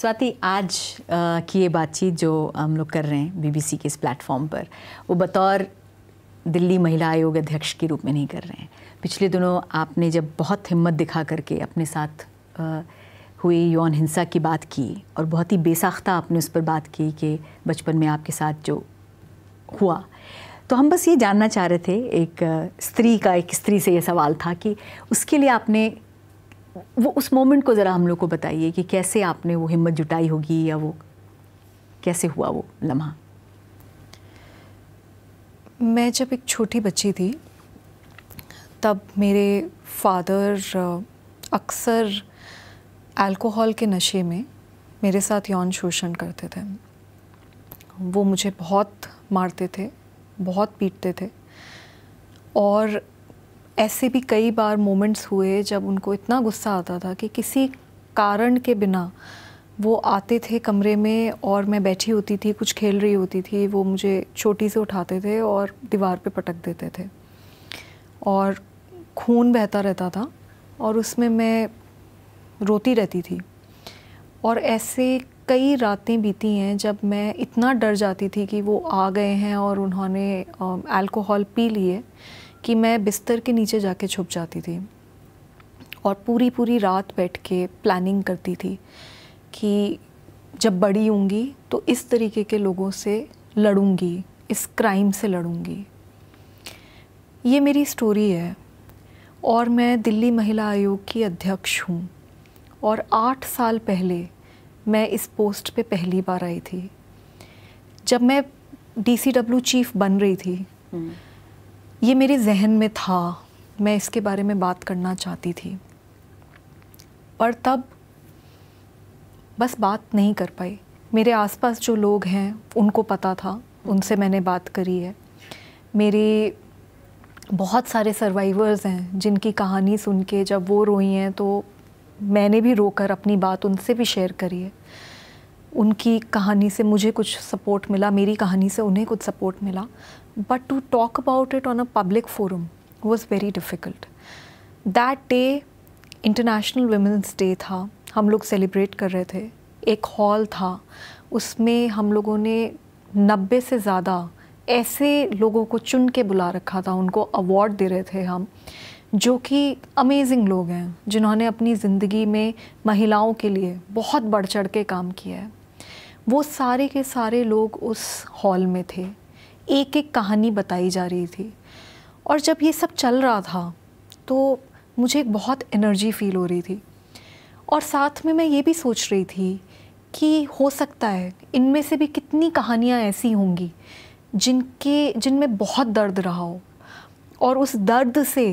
स्वाति आज आ, की ये बातचीत जो हम लोग कर रहे हैं बीबीसी के इस प्लेटफॉर्म पर वो बतौर दिल्ली महिला आयोग अध्यक्ष के रूप में नहीं कर रहे हैं पिछले दिनों आपने जब बहुत हिम्मत दिखा करके अपने साथ आ, हुई यौन हिंसा की बात की और बहुत ही बेसाख्ता आपने उस पर बात की कि बचपन में आपके साथ जो हुआ तो हम बस ये जानना चाह रहे थे एक स्त्री का एक स्त्री से ये सवाल था कि उसके लिए आपने वो उस मोमेंट को ज़रा हम लोग को बताइए कि कैसे आपने वो हिम्मत जुटाई होगी या वो कैसे हुआ वो लम्हा मैं जब एक छोटी बच्ची थी तब मेरे फादर अक्सर अल्कोहल के नशे में मेरे साथ यौन शोषण करते थे वो मुझे बहुत मारते थे बहुत पीटते थे और ऐसे भी कई बार मोमेंट्स हुए जब उनको इतना गुस्सा आता था कि किसी कारण के बिना वो आते थे कमरे में और मैं बैठी होती थी कुछ खेल रही होती थी वो मुझे छोटी से उठाते थे और दीवार पे पटक देते थे और खून बहता रहता था और उसमें मैं रोती रहती थी और ऐसे कई रातें बीती हैं जब मैं इतना डर जाती थी कि वो आ गए हैं और उन्होंने अल्कोहल पी लिए कि मैं बिस्तर के नीचे जाके छुप जाती थी और पूरी पूरी रात बैठ के प्लानिंग करती थी कि जब बड़ी होंगी तो इस तरीके के लोगों से लड़ूंगी इस क्राइम से लड़ूंगी ये मेरी स्टोरी है और मैं दिल्ली महिला आयोग की अध्यक्ष हूँ और आठ साल पहले मैं इस पोस्ट पे पहली बार आई थी जब मैं डीसीडब्ल्यू चीफ बन रही थी हम्म। ये मेरे जहन में था मैं इसके बारे में बात करना चाहती थी पर तब बस बात नहीं कर पाई मेरे आसपास जो लोग हैं उनको पता था उनसे मैंने बात करी है मेरे बहुत सारे सर्वाइवर्स हैं जिनकी कहानी सुन के जब वो रोई हैं तो मैंने भी रोकर अपनी बात उनसे भी शेयर करी है उनकी कहानी से मुझे कुछ सपोर्ट मिला मेरी कहानी से उन्हें कुछ सपोर्ट मिला but to talk about it on a public forum was very difficult. That day, International Women's Day tha hum log celebrate kar rahe the ek hall tha usme hum logon ne 90 se zyada ऐसे लोगों को चुन के बुला रखा था उनको award दे रहे थे हम जो कि अमेजिंग लोग हैं जिन्होंने अपनी ज़िंदगी में महिलाओं के लिए बहुत बढ़ चढ़ के काम किया है वो सारे के सारे लोग उस हॉल में थे एक एक कहानी बताई जा रही थी और जब ये सब चल रहा था तो मुझे एक बहुत एनर्जी फील हो रही थी और साथ में मैं ये भी सोच रही थी कि हो सकता है इनमें से भी कितनी कहानियाँ ऐसी होंगी जिनके जिनमें बहुत दर्द रहा हो और उस दर्द से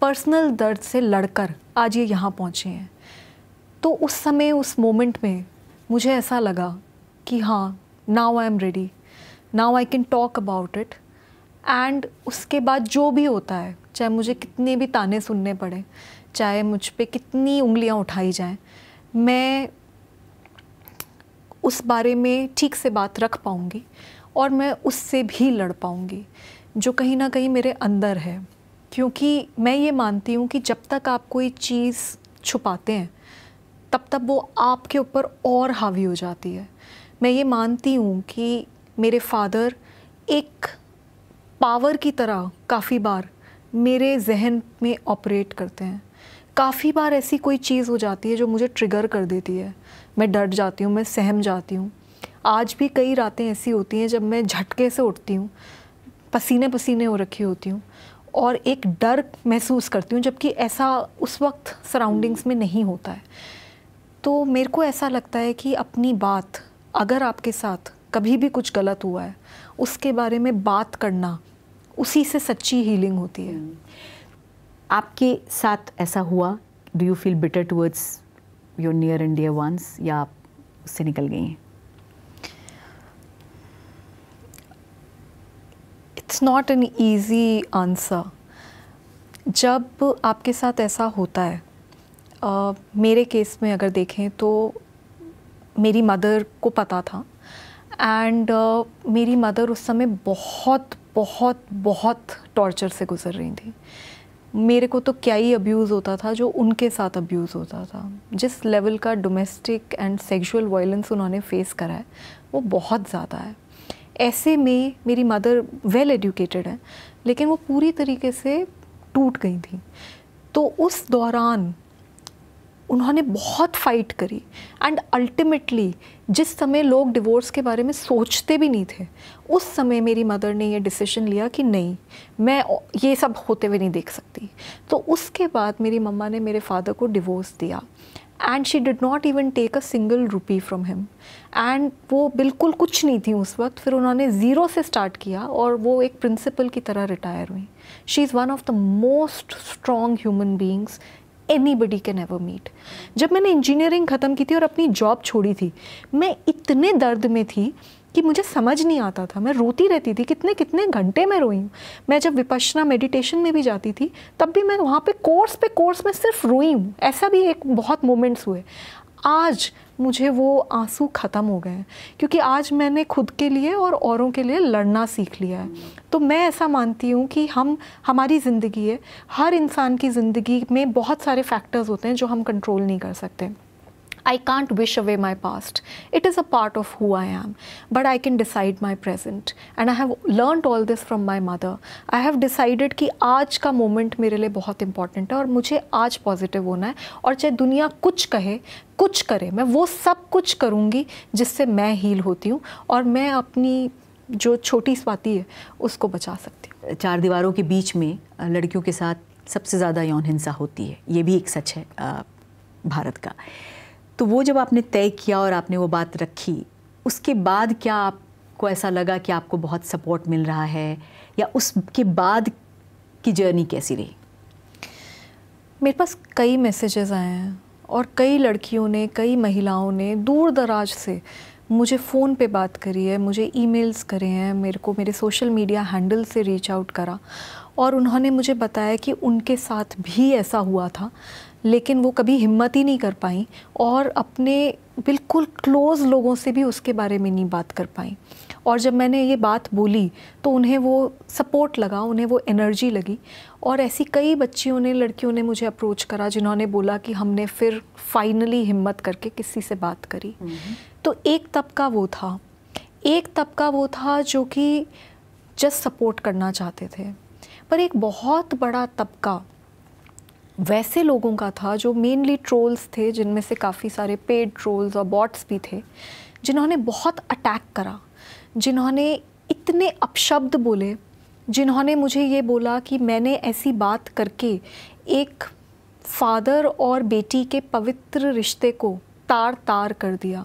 पर्सनल दर्द से लड़कर आज ये यहाँ पहुँचे हैं तो उस समय उस मोमेंट में मुझे ऐसा लगा कि हाँ now I am ready now I can talk about it and उसके बाद जो भी होता है चाहे मुझे कितने भी ताने सुनने पड़े चाहे मुझ पर कितनी उंगलियाँ उठाई जाएँ मैं उस बारे में ठीक से बात रख पाऊँगी और मैं उससे भी लड़ पाऊँगी जो कहीं ना कहीं मेरे अंदर है क्योंकि मैं ये मानती हूँ कि जब तक आप कोई चीज़ छुपाते हैं तब तक वो आपके ऊपर और हावी हो जाती है मैं ये मानती हूँ कि मेरे फादर एक पावर की तरह काफ़ी बार मेरे जहन में ऑपरेट करते हैं काफ़ी बार ऐसी कोई चीज़ हो जाती है जो मुझे ट्रिगर कर देती है मैं डर जाती हूँ मैं सहम जाती हूँ आज भी कई रातें ऐसी होती हैं जब मैं झटके से उठती हूँ पसीने पसीने हो रखी होती हूँ और एक डर महसूस करती हूँ जबकि ऐसा उस वक्त सराउंडिंग्स में नहीं होता है तो मेरे को ऐसा लगता है कि अपनी बात अगर आपके साथ कभी भी कुछ गलत हुआ है उसके बारे में बात करना उसी से सच्ची हीलिंग होती है हम्म। आपके साथ ऐसा हुआ do you feel bitter towards your near and dear ones या आप उससे निकल गई हैं it's not an easy answer जब आपके साथ ऐसा होता है uh, मेरे केस में अगर देखें तो मेरी मदर को पता था एंड uh, मेरी मदर उस समय बहुत बहुत बहुत टॉर्चर से गुजर रही थी मेरे को तो क्या ही अब्यूज़ होता था जो उनके साथ अब्यूज़ होता था जिस लेवल का डोमेस्टिक एंड सेक्सुअल वायलेंस उन्होंने फेस करा है वो बहुत ज़्यादा है ऐसे में मेरी मदर वेल एजुकेटेड है लेकिन वो पूरी तरीके से टूट गई थी तो उस दौरान उन्होंने बहुत फाइट करी एंड अल्टीमेटली जिस समय लोग डिवोर्स के बारे में सोचते भी नहीं थे उस समय मेरी मदर ने ये डिसीजन लिया कि नहीं मैं ये सब होते हुए नहीं देख सकती तो उसके बाद मेरी मम्मा ने मेरे फादर को डिवोर्स दिया and she did not even take a single rupee from him and वो बिल्कुल कुछ नहीं थी उस वक्त फिर उन्होंने ज़ीरो से स्टार्ट किया और वो एक प्रिंसिपल की तरह रिटायर हुई she is one of the most strong human beings anybody can ever meet जब मैंने इंजीनियरिंग ख़त्म की थी और अपनी जॉब छोड़ी थी मैं इतने दर्द में थी कि मुझे समझ नहीं आता था मैं रोती रहती थी कितने कितने घंटे मैं रोई हूँ मैं जब विपशना मेडिटेशन में भी जाती थी तब भी मैं वहाँ पे कोर्स पे कोर्स में सिर्फ रोई हूँ ऐसा भी एक बहुत मोमेंट्स हुए आज मुझे वो आंसू ख़त्म हो गए क्योंकि आज मैंने खुद के लिए और औरों के लिए लड़ना सीख लिया है तो मैं ऐसा मानती हूँ कि हम हमारी ज़िंदगी है हर इंसान की ज़िंदगी में बहुत सारे फैक्टर्स होते हैं जो हम कंट्रोल नहीं कर सकते I can't wish away my past it is a part of who I am but I can decide my present and I have learn all this from my mother I have decided कि आज का moment मेरे लिए बहुत important है और मुझे आज पॉजिटिव होना है और चाहे दुनिया कुछ कहे कुछ करे मैं वो सब कुछ करूँगी जिससे मैं हील होती हूँ और मैं अपनी जो छोटी स्वाति है उसको बचा सकती हूँ चार दीवारों के बीच में लड़कियों के साथ सबसे ज़्यादा यौन हिंसा होती है ये भी एक सच है भारत का तो वो जब आपने तय किया और आपने वो बात रखी उसके बाद क्या आपको ऐसा लगा कि आपको बहुत सपोर्ट मिल रहा है या उसके बाद की जर्नी कैसी रही मेरे पास कई मैसेजेस आए हैं और कई लड़कियों ने कई महिलाओं ने दूर दराज से मुझे फ़ोन पे बात करी है मुझे ईमेल्स करे हैं मेरे को मेरे सोशल मीडिया हैंडल से रीच आउट करा और उन्होंने मुझे बताया कि उनके साथ भी ऐसा हुआ था लेकिन वो कभी हिम्मत ही नहीं कर पाई और अपने बिल्कुल क्लोज़ लोगों से भी उसके बारे में नहीं बात कर पाई और जब मैंने ये बात बोली तो उन्हें वो सपोर्ट लगा उन्हें वो एनर्जी लगी और ऐसी कई बच्चियों ने लड़कियों ने मुझे अप्रोच करा जिन्होंने बोला कि हमने फिर फाइनली हिम्मत करके किसी से बात करी हम्म। तो एक तबका वो था एक तबका वो था जो कि जस्ट सपोर्ट करना चाहते थे पर एक बहुत बड़ा तबका वैसे लोगों का था जो मेनली ट्रोल्स थे जिनमें से काफ़ी सारे पेड ट्रोल्स और बॉट्स भी थे जिन्होंने बहुत अटैक करा जिन्होंने इतने अपशब्द बोले जिन्होंने मुझे ये बोला कि मैंने ऐसी बात करके एक फादर और बेटी के पवित्र रिश्ते को तार तार कर दिया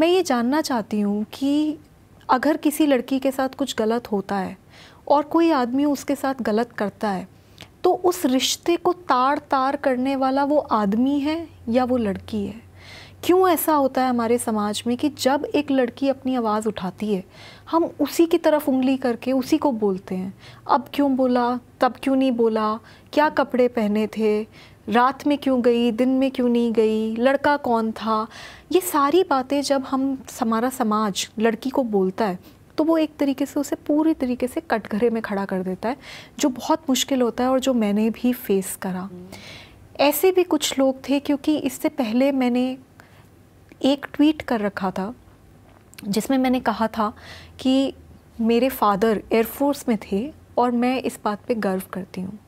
मैं ये जानना चाहती हूँ कि अगर किसी लड़की के साथ कुछ गलत होता है और कोई आदमी उसके साथ गलत करता है तो उस रिश्ते को तार तार करने वाला वो आदमी है या वो लड़की है क्यों ऐसा होता है हमारे समाज में कि जब एक लड़की अपनी आवाज़ उठाती है हम उसी की तरफ उंगली करके उसी को बोलते हैं अब क्यों बोला तब क्यों नहीं बोला क्या कपड़े पहने थे रात में क्यों गई दिन में क्यों नहीं गई लड़का कौन था ये सारी बातें जब हम हमारा समाज लड़की को बोलता है तो वो एक तरीके से उसे पूरी तरीके से कटघरे में खड़ा कर देता है जो बहुत मुश्किल होता है और जो मैंने भी फेस करा ऐसे भी कुछ लोग थे क्योंकि इससे पहले मैंने एक ट्वीट कर रखा था जिसमें मैंने कहा था कि मेरे फादर एयरफोर्स में थे और मैं इस बात पे गर्व करती हूँ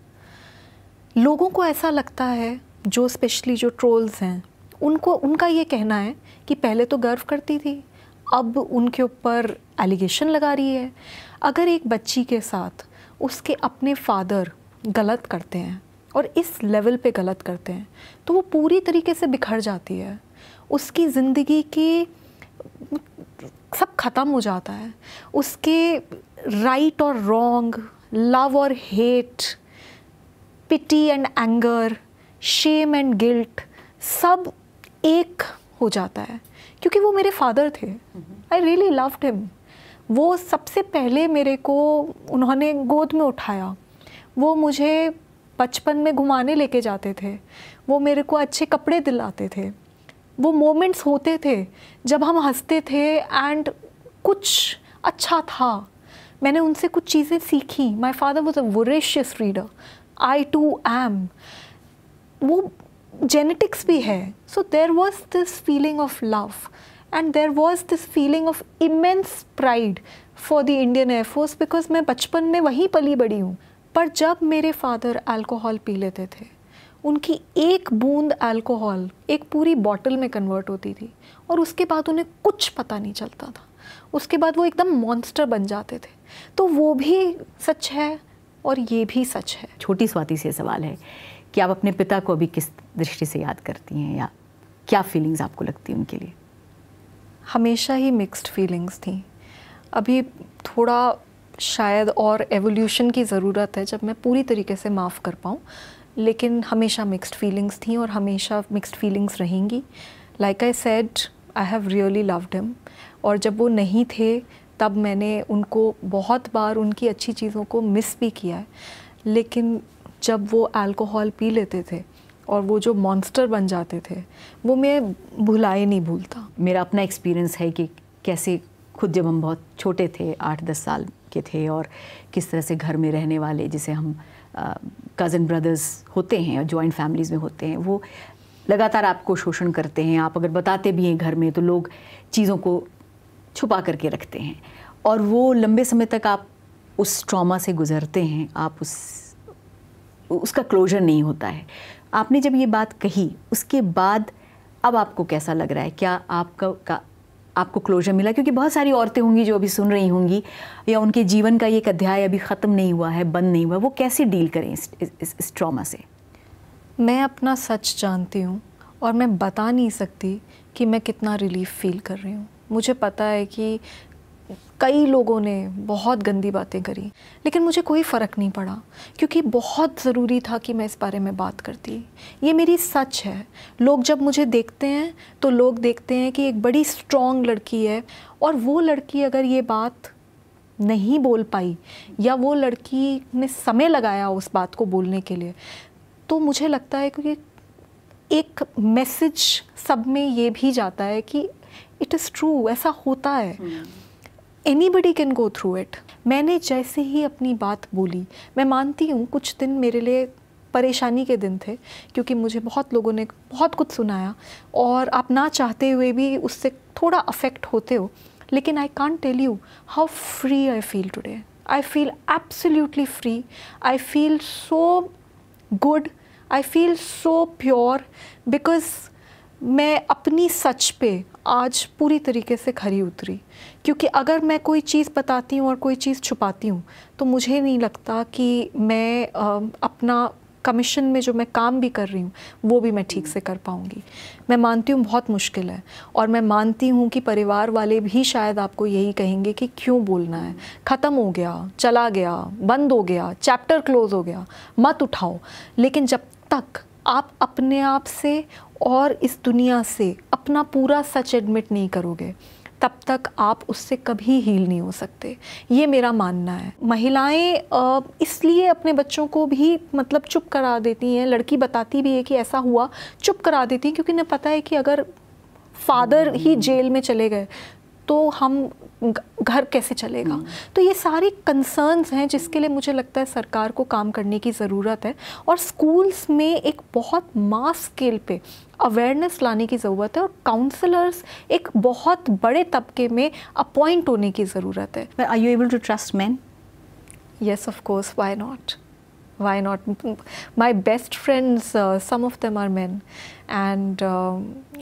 लोगों को ऐसा लगता है जो स्पेशली जो ट्रोल्स हैं उनको उनका ये कहना है कि पहले तो गर्व करती थी अब उनके ऊपर एलिगेशन लगा रही है अगर एक बच्ची के साथ उसके अपने फादर गलत करते हैं और इस लेवल पे गलत करते हैं तो वो पूरी तरीके से बिखर जाती है उसकी ज़िंदगी की सब ख़त्म हो जाता है उसके राइट और रॉन्ग लव और hate pity and anger shame and guilt सब एक हो जाता है क्योंकि वो मेरे फादर थे आई रियली लव्ड हिम वो सबसे पहले मेरे को उन्होंने गोद में उठाया वो मुझे बचपन में घुमाने लेके जाते थे वो मेरे को अच्छे कपड़े दिलाते थे वो मोमेंट्स होते थे जब हम हंसते थे एंड कुछ अच्छा था मैंने उनसे कुछ चीज़ें सीखी my father was a voracious reader I too am वो जेनेटिक्स भी है so there was this feeling of love and there was this feeling of immense pride for the Indian air force because मैं बचपन में वहीं पली बड़ी हूँ पर जब मेरे फादर अल्कोहल पी लेते थे उनकी एक बूंद अल्कोहल एक पूरी बॉटल में कन्वर्ट होती थी और उसके बाद उन्हें कुछ पता नहीं चलता था उसके बाद वो एकदम मॉन्स्टर बन जाते थे तो वो भी सच है और ये भी सच है छोटी स्वाति से सवाल है कि आप अपने पिता को अभी किस दृष्टि से याद करती हैं या क्या फीलिंग्स आपको लगती हैं उनके लिए हमेशा ही मिक्स्ड फीलिंग्स थी अभी थोड़ा शायद और एवोल्यूशन की ज़रूरत है जब मैं पूरी तरीके से माफ़ कर पाऊँ लेकिन हमेशा मिक्स्ड फीलिंग्स थी और हमेशा मिक्स्ड फीलिंग्स रहेंगी like I said I have really loved him और जब वो नहीं थे तब मैंने उनको बहुत बार उनकी अच्छी चीज़ों को मिस भी किया है लेकिन जब वो अल्कोहल पी लेते थे और वो जो मॉन्स्टर बन जाते थे वो मैं भुलाए नहीं भूलता मेरा अपना एक्सपीरियंस है कि कैसे खुद जब हम बहुत छोटे थे आठ दस साल के थे और किस तरह से घर में रहने वाले जिसे हम कज़न ब्रदर्स होते हैं और जॉइंट फैमिलीज़ में होते हैं वो लगातार आपको शोषण करते हैं आप अगर बताते भी हैं घर में तो लोग चीज़ों को छुपा करके रखते हैं और वो लंबे समय तक आप उस ट्रॉमा से गुज़रते हैं आप उस उसका क्लोजर नहीं होता है आपने जब ये बात कही उसके बाद अब आपको कैसा लग रहा है क्या आपका का, आपको क्लोजर मिला क्योंकि बहुत सारी औरतें होंगी जो अभी सुन रही होंगी या उनके जीवन का ये एक अध्याय अभी ख़त्म नहीं हुआ है बंद नहीं हुआ वो कैसे डील करें इस, इस, इस, इस ट्रॉमा से मैं अपना सच जानती हूँ और मैं बता नहीं सकती कि मैं कितना रिलीफ फील कर रही हूँ मुझे पता है कि कई लोगों ने बहुत गंदी बातें करी लेकिन मुझे कोई फ़र्क नहीं पड़ा क्योंकि बहुत ज़रूरी था कि मैं इस बारे में बात करती ये मेरी सच है लोग जब मुझे देखते हैं तो लोग देखते हैं कि एक बड़ी स्ट्रॉन्ग लड़की है और वो लड़की अगर ये बात नहीं बोल पाई या वो लड़की ने समय लगाया उस बात को बोलने के लिए तो मुझे लगता है क्योंकि एक मैसेज सब में ये भी जाता है कि इट इज़ ट्रू ऐसा होता है hmm. Anybody can go through it मैंने जैसे ही अपनी बात बोली मैं मानती हूँ कुछ दिन मेरे लिए परेशानी के दिन थे क्योंकि मुझे बहुत लोगों ने बहुत कुछ सुनाया और आप ना चाहते हुए भी उससे थोड़ा अफेक्ट होते हो लेकिन I can't tell you how free I feel today I feel absolutely free I feel so good I feel so pure because मैं अपनी सच पे आज पूरी तरीके से खरी उतरी क्योंकि अगर मैं कोई चीज़ बताती हूँ और कोई चीज़ छुपाती हूँ तो मुझे नहीं लगता कि मैं आ, अपना कमीशन में जो मैं काम भी कर रही हूँ वो भी मैं ठीक से कर पाऊँगी मैं मानती हूँ बहुत मुश्किल है और मैं मानती हूँ कि परिवार वाले भी शायद आपको यही कहेंगे कि क्यों बोलना है ख़त्म हो गया चला गया बंद हो गया चैप्टर क्लोज़ हो गया मत उठाओ लेकिन जब तक आप अपने आप से और इस दुनिया से अपना पूरा सच एडमिट नहीं करोगे तब तक आप उससे कभी हील नहीं हो सकते ये मेरा मानना है महिलाएं इसलिए अपने बच्चों को भी मतलब चुप करा देती हैं लड़की बताती भी है कि ऐसा हुआ चुप करा देती हैं क्योंकि उन्हें पता है कि अगर फादर ही हम्म। जेल में चले गए तो हम घर कैसे चलेगा हम्म। तो ये सारी कंसर्न्स हैं जिसके लिए मुझे लगता है सरकार को काम करने की ज़रूरत है और स्कूल्स में एक बहुत मास स्केल पे अवेयरनेस लाने की ज़रूरत है और काउंसलर्स एक बहुत बड़े तबके में अपॉइंट होने की ज़रूरत है are you able to trust man yes of course why not why not my best friends some of them are man and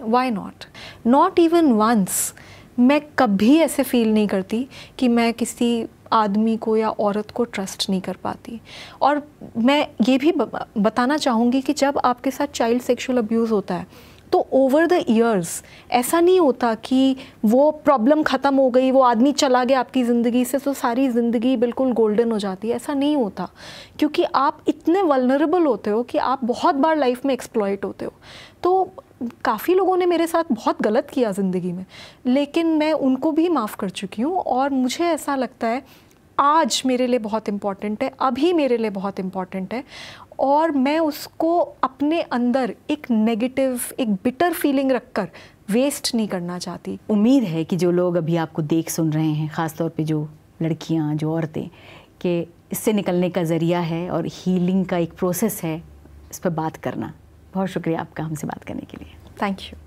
why not not even once मैं कभी ऐसे फील नहीं करती कि मैं किसी आदमी को या औरत को ट्रस्ट नहीं कर पाती और मैं ये भी बताना चाहूँगी कि जब आपके साथ चाइल्ड सेक्सुअल अब्यूज़ होता है तो ओवर द ईयर्स ऐसा नहीं होता कि वो प्रॉब्लम ख़त्म हो गई वो आदमी चला गया आपकी ज़िंदगी से तो सारी ज़िंदगी बिल्कुल गोल्डन हो जाती है ऐसा नहीं होता क्योंकि आप इतने वलनरेबल होते हो कि आप बहुत बार लाइफ में एक्सप्लॉयट होते हो तो काफ़ी लोगों ने मेरे साथ बहुत गलत किया ज़िंदगी में लेकिन मैं उनको भी माफ़ कर चुकी हूँ और मुझे ऐसा लगता है आज मेरे लिए बहुत इम्पॉर्टेंट है अभी मेरे लिए बहुत इम्पॉर्टेंट है और मैं उसको अपने अंदर एक नेगेटिव एक बिटर फीलिंग रखकर वेस्ट नहीं करना चाहती उम्मीद है कि जो लोग अभी आपको देख सुन रहे हैं ख़ासतौर पे जो लड़कियां जो औरतें कि इससे निकलने का ज़रिया है और हीलिंग का एक प्रोसेस है इस पर बात करना बहुत शुक्रिया आपका हमसे बात करने के लिए थैंक यू